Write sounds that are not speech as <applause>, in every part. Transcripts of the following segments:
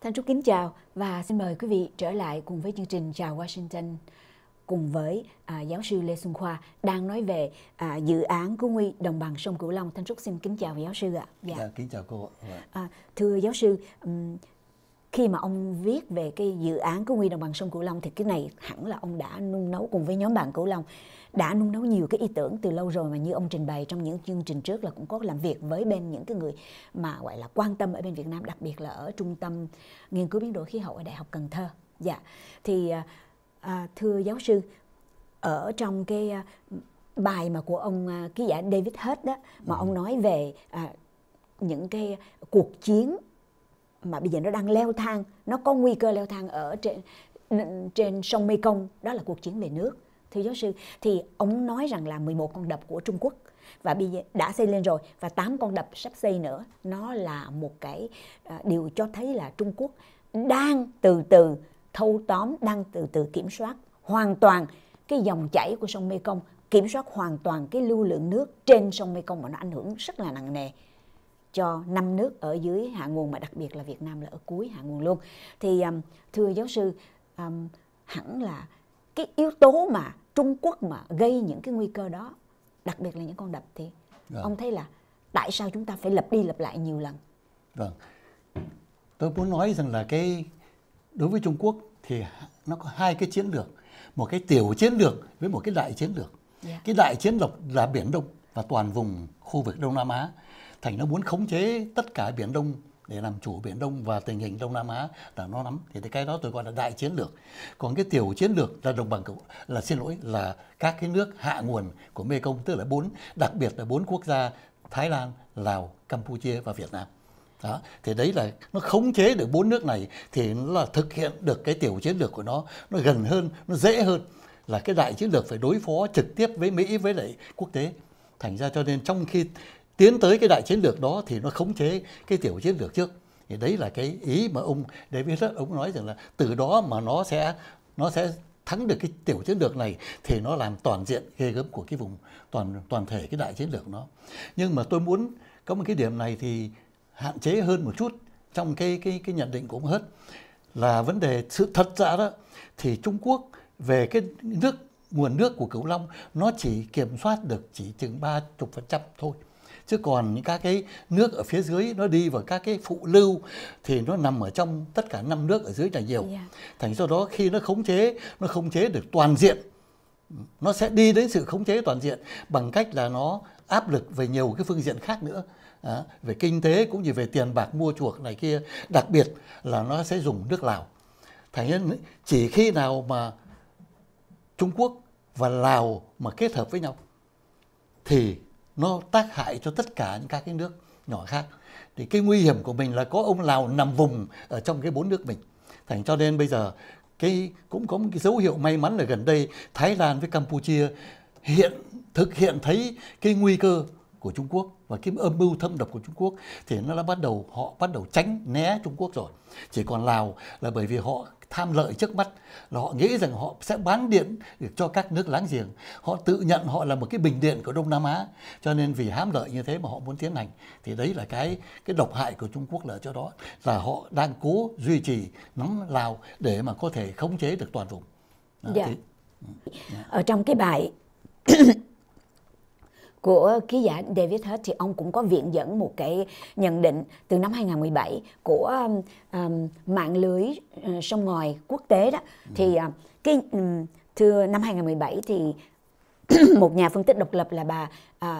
Thanh Trúc kính chào và xin mời quý vị trở lại cùng với chương trình Chào Washington cùng với à, giáo sư Lê Xuân Khoa đang nói về à, dự án cứu nguy đồng bằng sông Cửu Long. Thanh Trúc xin kính chào giáo sư ạ. Dạ. dạ kính chào cô ạ. Dạ. À, thưa giáo sư, khi mà ông viết về cái dự án của Nguyên đồng bằng sông Cửu Long thì cái này hẳn là ông đã nung nấu cùng với nhóm bạn Cửu Long đã nung nấu nhiều cái ý tưởng từ lâu rồi mà như ông trình bày trong những chương trình trước là cũng có làm việc với bên những cái người mà gọi là quan tâm ở bên Việt Nam đặc biệt là ở trung tâm nghiên cứu biến đổi khí hậu ở Đại học Cần Thơ. Dạ. Thì à, à thưa giáo sư ở trong cái à, bài mà của ông à, ký giả David Hết đó mà ừ. ông nói về à, những cái cuộc chiến mà bây giờ nó đang leo thang nó có nguy cơ leo thang ở trên trên sông Mekong đó là cuộc chiến về nước thưa giáo sư thì ông nói rằng là 11 con đập của Trung Quốc và bây giờ đã xây lên rồi và 8 con đập sắp xây nữa nó là một cái à, điều cho thấy là Trung Quốc đang từ từ thâu tóm đang từ từ kiểm soát hoàn toàn cái dòng chảy của sông Mekong kiểm soát hoàn toàn cái lưu lượng nước trên sông Mekong mà nó ảnh hưởng rất là nặng nề cho năm nước ở dưới hạ nguồn mà đặc biệt là Việt Nam là ở cuối hạ nguồn luôn. Thì um, thưa giáo sư, um, hẳn là cái yếu tố mà Trung Quốc mà gây những cái nguy cơ đó, đặc biệt là những con đập thì vâng. ông thấy là tại sao chúng ta phải lặp đi lặp lại nhiều lần? Vâng, tôi muốn nói rằng là cái đối với Trung Quốc thì nó có hai cái chiến lược, một cái tiểu chiến lược với một cái đại chiến lược. Yeah. Dạ. Cái đại chiến lược là Biển Đông và toàn vùng khu vực Đông Nam Á thành nó muốn khống chế tất cả biển đông để làm chủ biển đông và tình hình đông nam á là nó nắm thì cái đó tôi gọi là đại chiến lược còn cái tiểu chiến lược là đồng bằng cửu là xin lỗi là các cái nước hạ nguồn của mekong tức là bốn đặc biệt là bốn quốc gia thái lan lào campuchia và việt nam đó thì đấy là nó khống chế được bốn nước này thì nó là thực hiện được cái tiểu chiến lược của nó nó gần hơn nó dễ hơn là cái đại chiến lược phải đối phó trực tiếp với mỹ với lại quốc tế thành ra cho nên trong khi tiến tới cái đại chiến lược đó thì nó khống chế cái tiểu chiến lược trước thì đấy là cái ý mà ông David rất ông nói rằng là từ đó mà nó sẽ nó sẽ thắng được cái tiểu chiến lược này thì nó làm toàn diện ghê gớm của cái vùng toàn toàn thể cái đại chiến lược nó nhưng mà tôi muốn có một cái điểm này thì hạn chế hơn một chút trong cái cái cái nhận định của ông hết là vấn đề sự thật ra đó thì Trung Quốc về cái nước nguồn nước của Cửu Long nó chỉ kiểm soát được chỉ chừng trăm thôi chứ còn những các cái nước ở phía dưới nó đi vào các cái phụ lưu thì nó nằm ở trong tất cả năm nước ở dưới là nhiều dạ. thành do đó khi nó khống chế nó khống chế được toàn diện nó sẽ đi đến sự khống chế toàn diện bằng cách là nó áp lực về nhiều cái phương diện khác nữa à, về kinh tế cũng như về tiền bạc mua chuộc này kia đặc biệt là nó sẽ dùng nước lào thành nên chỉ khi nào mà trung quốc và lào mà kết hợp với nhau thì nó tác hại cho tất cả những các cái nước nhỏ khác thì cái nguy hiểm của mình là có ông Lào nằm vùng ở trong cái bốn nước mình thành cho nên bây giờ cái cũng có một cái dấu hiệu may mắn là gần đây Thái Lan với Campuchia hiện thực hiện thấy cái nguy cơ của Trung Quốc và cái âm mưu thâm độc của Trung Quốc thì nó đã bắt đầu họ bắt đầu tránh né Trung Quốc rồi chỉ còn Lào là bởi vì họ tham lợi trước mắt là họ nghĩ rằng họ sẽ bán điện cho các nước láng giềng họ tự nhận họ là một cái bình điện của Đông Nam Á cho nên vì hám lợi như thế mà họ muốn tiến hành thì đấy là cái cái độc hại của Trung Quốc là cho đó là họ đang cố duy trì nắm Lào để mà có thể khống chế được toàn vùng. dạ. Thì, Ở trong cái bài của ký giả David Hurt thì ông cũng có viện dẫn một cái nhận định từ năm 2017 của um, um, mạng lưới uh, sông ngòi quốc tế đó ừ. thì ờ, cái um, thưa năm 2017 thì <clears throat> một nhà phân tích độc lập là bà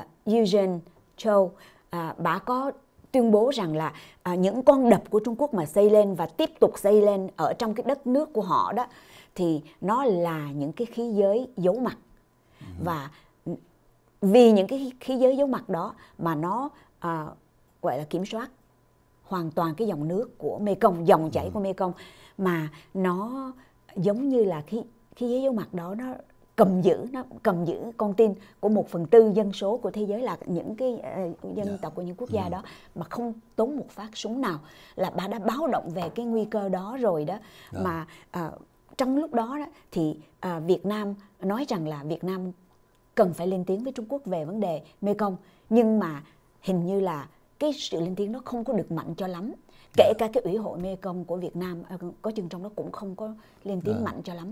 uh, Eugene Cho uh, bà có tuyên bố rằng là à, những con đập của Trung Quốc mà xây lên và tiếp tục xây lên ở trong cái đất nước của họ đó thì nó là những cái khí giới giấu mặt ừ. và vì những cái khí giới giấu mặt đó mà nó à, gọi là kiểm soát hoàn toàn cái dòng nước của mê công dòng chảy ừ. của mê công vâng. mà nó giống như là khí khí giới giấu mặt đó nó cầm giữ nó cầm giữ con tin của một phần tư dân số của thế giới là những cái uh, dân yeah. Dạ. tộc của những quốc gia yeah. Vâng. đó mà không tốn một phát súng nào là bà đã báo động về cái nguy cơ đó rồi đó yeah. Dạ. mà uh, trong lúc đó, đó thì uh, Việt Nam nói rằng là Việt Nam cần phải lên tiếng với Trung Quốc về vấn đề Mekong nhưng mà hình như là cái sự lên tiếng nó không có được mạnh cho lắm kể dạ. cả cái ủy hội Mekong của Việt Nam ờ, có chừng trong đó cũng không có lên tiếng à. mạnh cho lắm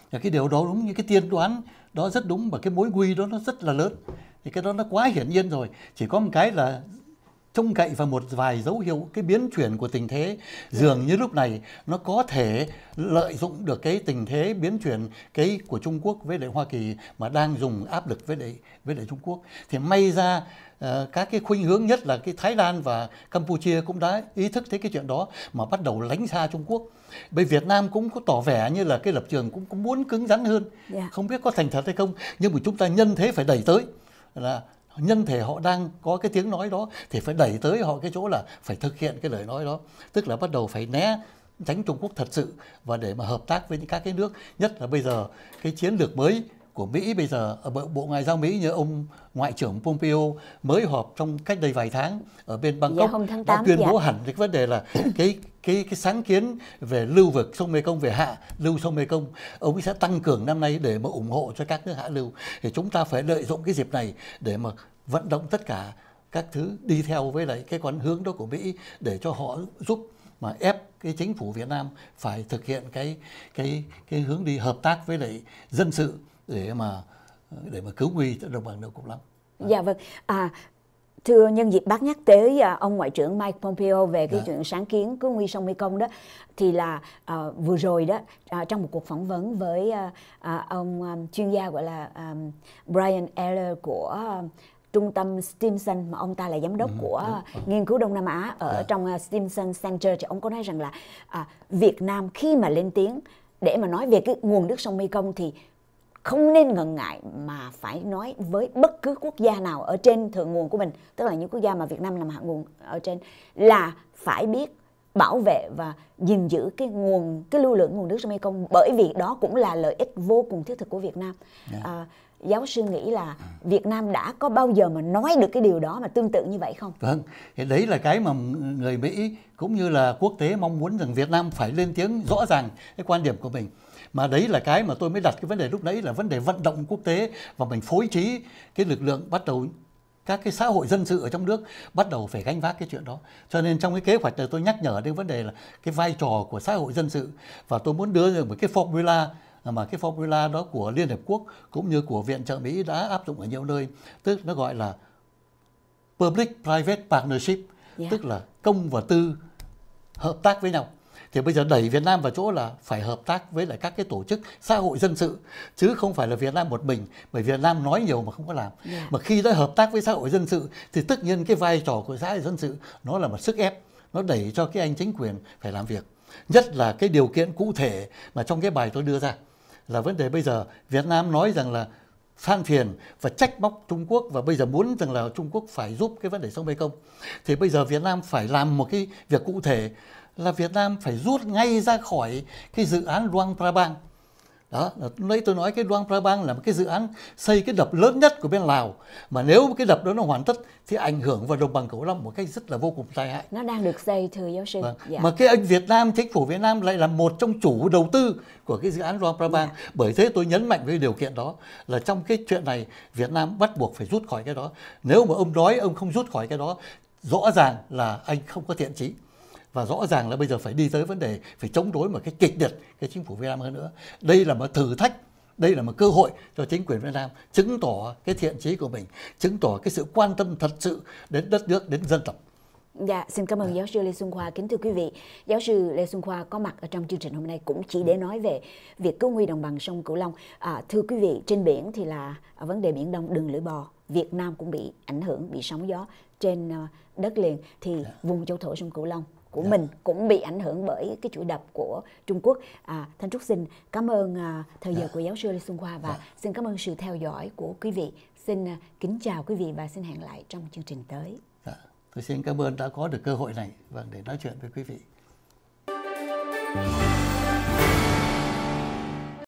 và dạ, cái điều đó đúng như cái tiên đoán đó rất đúng và cái mối nguy đó nó rất là lớn thì cái đó nó quá hiển nhiên rồi chỉ có một cái là trông cậy vào một vài dấu hiệu cái biến chuyển của tình thế dường như lúc này nó có thể lợi dụng được cái tình thế biến chuyển cái của Trung Quốc với lại Hoa Kỳ mà đang dùng áp lực với lại với lại Trung Quốc thì may ra uh, các cái khuynh hướng nhất là cái Thái Lan và Campuchia cũng đã ý thức thấy cái chuyện đó mà bắt đầu lánh xa Trung Quốc. Bây Việt Nam cũng có tỏ vẻ như là cái lập trường cũng, cũng muốn cứng rắn hơn. Yeah. Dạ. Không biết có thành thật hay không nhưng mà chúng ta nhân thế phải đẩy tới là nhân thể họ đang có cái tiếng nói đó thì phải đẩy tới họ cái chỗ là phải thực hiện cái lời nói đó tức là bắt đầu phải né tránh Trung Quốc thật sự và để mà hợp tác với những các cái nước nhất là bây giờ cái chiến lược mới của Mỹ bây giờ bộ, bộ ngoại giao Mỹ như ông ngoại trưởng Pompeo mới họp trong cách đây vài tháng ở bên dạ, Bangkok dạ, 8, đã tuyên dạ. bố hẳn cái vấn đề là cái cái cái sáng kiến về lưu vực sông Mekong về hạ lưu sông Mekong ông ấy sẽ tăng cường năm nay để mà ủng hộ cho các nước hạ lưu thì chúng ta phải lợi dụng cái dịp này để mà vận động tất cả các thứ đi theo với lại cái con hướng đó của Mỹ để cho họ giúp mà ép cái chính phủ Việt Nam phải thực hiện cái cái cái hướng đi hợp tác với lại dân sự để mà để mà cứu nguy cho đồng bằng đâu cũng lắm. Dạ vâng. À, thưa nhân dịp bác nhắc tới à, ông ngoại trưởng Mike Pompeo về cái dạ. chuyện sáng kiến cứu nguy sông Mekong đó thì là à, vừa rồi đó à, trong một cuộc phỏng vấn với à, à, ông à, chuyên gia gọi là à, Brian Eller của à, trung tâm Stimson mà ông ta là giám đốc ừ, của ừ. nghiên cứu Đông Nam Á ở yeah. Dạ. trong à, Stimson Center thì ông có nói rằng là à, Việt Nam khi mà lên tiếng để mà nói về cái nguồn nước sông Mekong thì không nên ngần ngại mà phải nói với bất cứ quốc gia nào ở trên thượng nguồn của mình tức là những quốc gia mà Việt Nam nằm hạ nguồn ở trên là phải biết bảo vệ và gìn giữ cái nguồn cái lưu lượng nguồn nước sông Mekong bởi vì đó cũng là lợi ích vô cùng thiết thực của Việt Nam yeah. Dạ. à, giáo sư nghĩ là Việt Nam đã có bao giờ mà nói được cái điều đó mà tương tự như vậy không? Vâng, thì đấy là cái mà người Mỹ cũng như là quốc tế mong muốn rằng Việt Nam phải lên tiếng rõ ràng cái quan điểm của mình mà đấy là cái mà tôi mới đặt cái vấn đề lúc nãy là vấn đề vận động quốc tế và mình phối trí cái lực lượng bắt đầu các cái xã hội dân sự ở trong nước bắt đầu phải gánh vác cái chuyện đó cho nên trong cái kế hoạch tôi nhắc nhở đến vấn đề là cái vai trò của xã hội dân sự và tôi muốn đưa ra một cái formula mà cái formula đó của Liên Hợp Quốc cũng như của Viện trợ Mỹ đã áp dụng ở nhiều nơi tức nó gọi là Public Private Partnership yeah. Dạ. tức là công và tư hợp tác với nhau thì bây giờ đẩy Việt Nam vào chỗ là phải hợp tác với lại các cái tổ chức xã hội dân sự chứ không phải là Việt Nam một mình bởi Việt Nam nói nhiều mà không có làm yeah. Dạ. mà khi đã hợp tác với xã hội dân sự thì tất nhiên cái vai trò của xã hội dân sự nó là một sức ép nó đẩy cho cái anh chính quyền phải làm việc nhất là cái điều kiện cụ thể mà trong cái bài tôi đưa ra là vấn đề bây giờ Việt Nam nói rằng là than phiền và trách móc Trung Quốc và bây giờ muốn rằng là Trung Quốc phải giúp cái vấn đề sông Mekong thì bây giờ Việt Nam phải làm một cái việc cụ thể là Việt Nam phải rút ngay ra khỏi cái dự án Luang Prabang. Đó, nãy tôi nói cái Luang Prabang là một cái dự án xây cái đập lớn nhất của bên Lào mà nếu cái đập đó nó hoàn tất thì ảnh hưởng vào đồng bằng cửu long một cách rất là vô cùng tai hại. Nó đang được xây thưa giáo sư. Vâng. Dạ. Mà cái anh Việt Nam, chính phủ Việt Nam lại là một trong chủ đầu tư của cái dự án Luang Prabang. Dạ. Bởi thế tôi nhấn mạnh với điều kiện đó là trong cái chuyện này Việt Nam bắt buộc phải rút khỏi cái đó. Nếu mà ông nói ông không rút khỏi cái đó rõ ràng là anh không có thiện chí và rõ ràng là bây giờ phải đi tới vấn đề phải chống đối một cái kịch liệt cái chính phủ Việt Nam hơn nữa. Đây là một thử thách đây là một cơ hội cho chính quyền Việt Nam chứng tỏ cái thiện chí của mình, chứng tỏ cái sự quan tâm thật sự đến đất nước, đến dân tộc. Dạ, xin cảm ơn dạ. giáo sư Lê Xuân Khoa. Kính thưa quý vị, giáo sư Lê Xuân Khoa có mặt ở trong chương trình hôm nay cũng chỉ để nói về việc cứu nguy đồng bằng sông Cửu Long. À, thưa quý vị, trên biển thì là vấn đề Biển Đông đường lưỡi bò. Việt Nam cũng bị ảnh hưởng, bị sóng gió trên ờ, đất liền thì dạ. vùng châu thổ sông Cửu Long của dạ. mình cũng bị ảnh hưởng bởi cái chuỗi đập của Trung Quốc. À, Thanh Trúc xin cảm ơn à, thời dạ. giờ của giáo sư Lê Xuân Hoa và dạ. xin cảm ơn sự theo dõi của quý vị. Xin à, kính chào quý vị và xin hẹn lại trong chương trình tới. Dạ. Tôi xin cảm ơn đã có được cơ hội này và để nói chuyện với quý vị. Thank you.